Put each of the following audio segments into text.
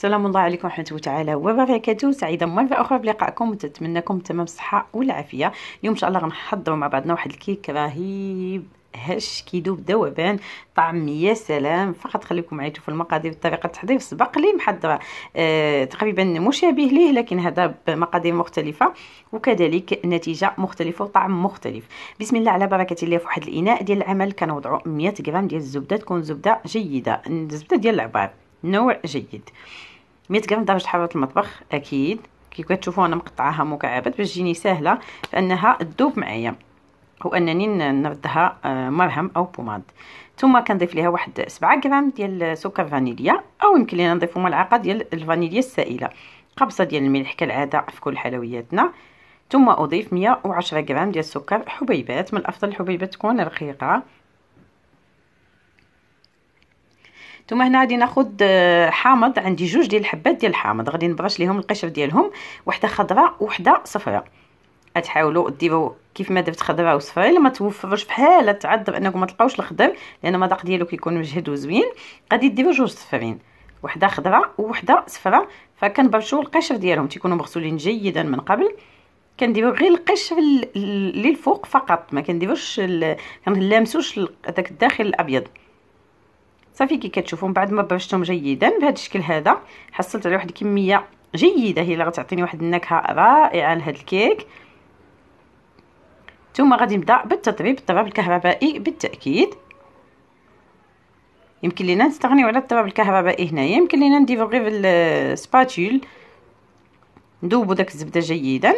سلام الله عليكم ورحمة الله تعالى وبركاته سعيدة مرة أخرى بلقائكم لكم تمام الصحة والعافية اليوم إن شاء الله غنحضروا مع بعضنا واحد الكيك رهيب هش كيدوب ذوبان طعم يا سلام فقط خليكم معايا تشوفوا المقادير طريقه التحضير سبق لي محضره آه تقريبا مشابه ليه لكن هذا بمقادير مختلفه وكذلك نتيجه مختلفه وطعم مختلف بسم الله على بركه الله في واحد الاناء ديال العمل كنوضعوا 100 غرام ديال الزبده تكون زبده جيده الزبده ديال العبار نوع جيد 100 غرام درجه حراره المطبخ اكيد كي كتشوفوا انا مقطعاها مكعبات باش تجيني ساهله فانها تذوب معايا وانني نردها آه، مرهم او بوماد ثم كنضيف ليها واحد 7 غرام ديال سكر فانيليا او يمكن لينا نضيفوا ملعقه ديال الفانيليا السائله قبصه ديال الملح كالعاده في كل حلوياتنا ثم اضيف 110 غرام ديال السكر حبيبات من الافضل الحبيبات تكون رقيقه ثم هنا غادي ناخد آه، حامض عندي جوج ديال الحبات ديال الحامض غادي نبرش ليهم القشر ديالهم وحده خضراء وحده صفراء تحاولوا ديروا كيف ما درت خضراء وصفراء الا ما توفرش بحال تعذب انكم ما تلقاوش الخضر لان المذاق ديالو كيكون مجهد وزوين غادي ديروا جوج صفرين وحده خضراء وحده صفراء فكنبرشوا القشر ديالهم تيكونوا مغسولين جيدا من قبل كنديروا غير القشر اللي الفوق فقط ما كنديروش كنلامسوش داك الداخل الابيض صافي كي كتشوفوا من بعد ما برشتهم جيدا بهذا الشكل هذا حصلت على واحد الكميه جيده هي اللي غتعطيني واحد النكهه رائعه لهذا الكيك ثم غادي نبدا بالتطريب الطباب الكهربائي بالتاكيد يمكن لينا نستغنيو على الطباب الكهربائي هنايا يمكن لينا نديرو غير السباتول نذوبو داك الزبده جيدا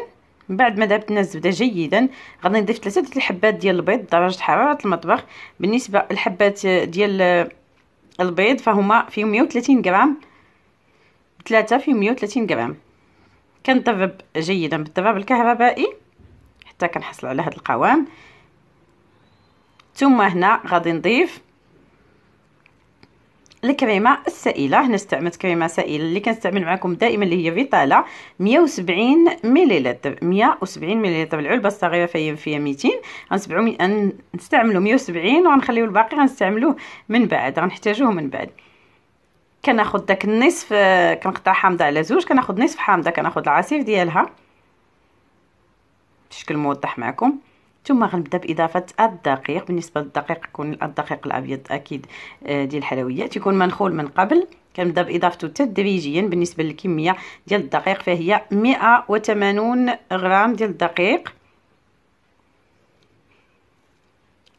من بعد ما ذابت لنا الزبده جيدا غادي نضيف ثلاثه ديال الحبات ديال البيض درجه حراره المطبخ بالنسبه للحبات ديال البيض فهما فيهم 130 غرام ثلاثة فيهم 130 غرام كنضرب جيدا بالضرب الكهربائي حتى كنحصل على هذا القوام ثم هنا غادي نضيف الكريمه السائله هنا استعملت كريمه سائله اللي كنستعمل معكم دائما اللي هي فيتالا 170 مليلتر 170 مليلتر العلبه الصغيره فهي فيها 200 غنسبعو نستعملو 170 وغنخليو الباقي غنستعملوه من بعد غنحتاجوه من بعد كناخد داك النصف كنقطع حامضه على زوج كناخد نصف حامضه كناخد العصير ديالها بشكل موضح معكم ثم غنبدا باضافه الدقيق بالنسبه للدقيق يكون الدقيق الابيض اكيد آه، ديال الحلويات يكون منخول من قبل كنبدا باضافته تدريجيا بالنسبه للكميه ديال الدقيق فهي 180 غرام ديال الدقيق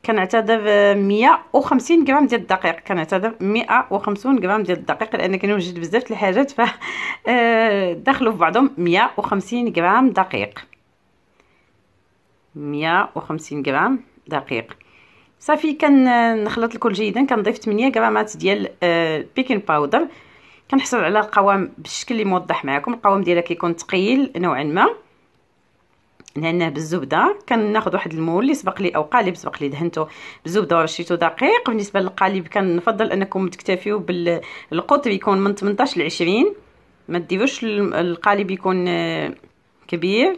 كنعتذر 150 آه، غرام ديال الدقيق كنعتذر 150 غرام ديال الدقيق لان كنوجد بزاف د الحاجات ف آه، دخلوا في بعضهم 150 غرام دقيق مية وخمسين غرام دقيق صافي كنخلط الكل جيدا كنضيف 8 غرامات ديال بيكين آه، باودر كنحصل على القوام بالشكل اللي موضح معكم القوام ديالها كيكون ثقيل نوعا ما نهناه بالزبده كناخذ واحد المول اللي سبق لي او قالب سبق لي دهنته بالزبده ورشيته دقيق بالنسبه للقالب كنفضل انكم تكتفيو بالقطر يكون من 18 ل 20 ما ديروش القالب يكون آه، كبير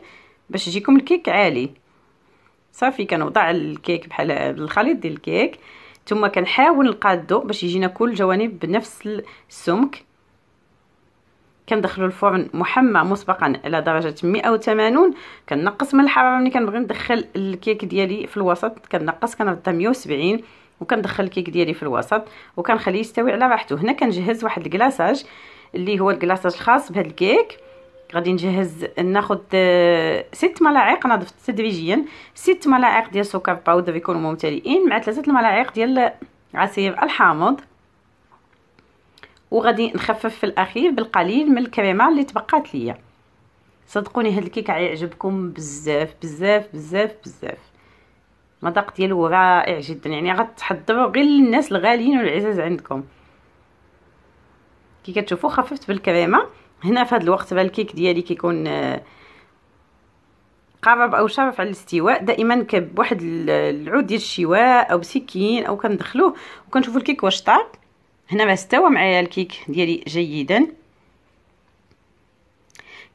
باش يجيكم الكيك عالي صافي كنوضع الكيك بحال الخليط ديال الكيك ثم كنحاول نقادو باش يجينا كل الجوانب بنفس السمك كندخلو الفرن محمى مسبقا على درجه 180 كنقص من الحراره ملي كنبغي ندخل الكيك ديالي في الوسط كنقص كنرد 170 وكندخل الكيك ديالي في الوسط وكنخليه يستوي على راحته هنا كنجهز واحد الكلاصاج اللي هو الكلاصاج الخاص بهذا الكيك غادي نجهز ناخد آه، ست ملاعق نضفت تدريجيا ست ملاعق ديال سكر باودر يكونوا ممتلئين مع ثلاثه الملاعق ديال عصير الحامض وغادي نخفف في الاخير بالقليل من الكريمه اللي تبقات ليا صدقوني هاد الكيك عيعجبكم بزاف بزاف بزاف بزاف المذاق ديالو رائع جدا يعني غتحضروا غير للناس الغاليين والعزاز عندكم كي كتشوفوا خففت بالكريمه هنا في هذا الوقت بقى الكيك ديالي كيكون آه، قرب او شرف على الاستواء دائما بواحد العود ديال الشواء او بسكين او كندخلوه وكنشوفوا الكيك واش طاب هنا ما استوى معايا الكيك ديالي جيدا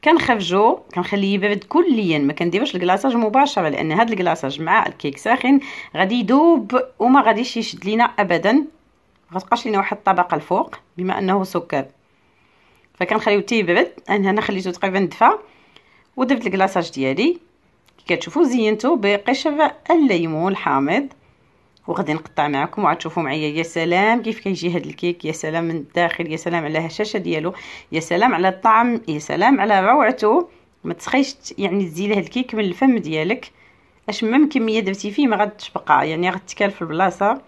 كنخرجو كنخليه يبرد كليا ما كنديروش الكلاصاج مباشره لان هذا الكلاصاج مع الكيك ساخن غادي يذوب وما غاديش يشد لينا ابدا غتبقى لينا واحد الطبقه الفوق بما انه سكر فكنخليو حتى يبرد انا هنا خليته تقريبا دفا ودرت الكلاصاج ديالي كي كتشوفوا زينته بقشر الليمون الحامض وغادي نقطع معكم وعاد تشوفوا معايا يا سلام كيف كيجي هذا الكيك يا سلام من الداخل يا سلام على الهشاشه ديالو يا سلام على الطعم يا سلام على روعته ما تسخيش يعني تزيلي هذا الكيك من الفم ديالك اش كميه درتي فيه ما غادش يعني غتكال في البلاصه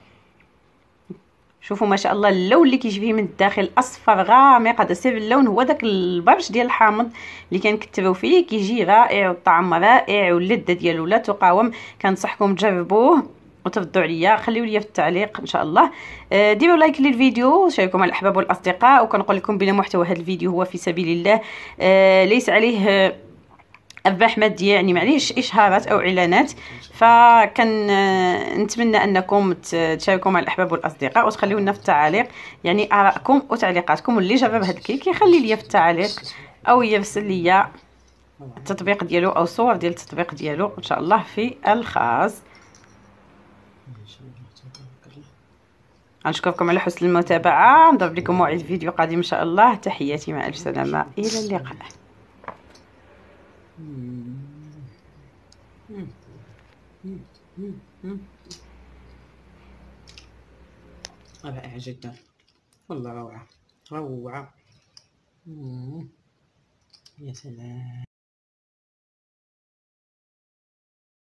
شوفوا ما شاء الله اللون اللي فيه من الداخل اصفر غامق هذا سير اللون هو داك البرش ديال الحامض اللي كنكتبوا فيه كيجي رائع والطعم رائع واللذه ديالو لا تقاوم كنصحكم تجربوه وتفضوا عليا خليو لي في التعليق ان شاء الله آه، ديروا لايك للفيديو وشاركوا مع الاحباب والاصدقاء وكنقول لكم بلا محتوى هذا الفيديو هو في سبيل الله آه، ليس عليه ارباح ماديه يعني معليش اشهارات او اعلانات فكن آه، نتمنى انكم تشاركوا مع الاحباب والاصدقاء وتخليو لنا في التعاليق يعني ارائكم وتعليقاتكم واللي جرب هذا الكيك يخلي ليا في التعاليق او يرسل ليا التطبيق ديالو او صور ديال التطبيق ديالو ان شاء الله في الخاص نشكركم على حسن المتابعه نضرب لكم موعد فيديو قادم ان شاء الله تحياتي مع الف سلامه الى اللقاء رائعة جدا والله روعة روعة يا سلام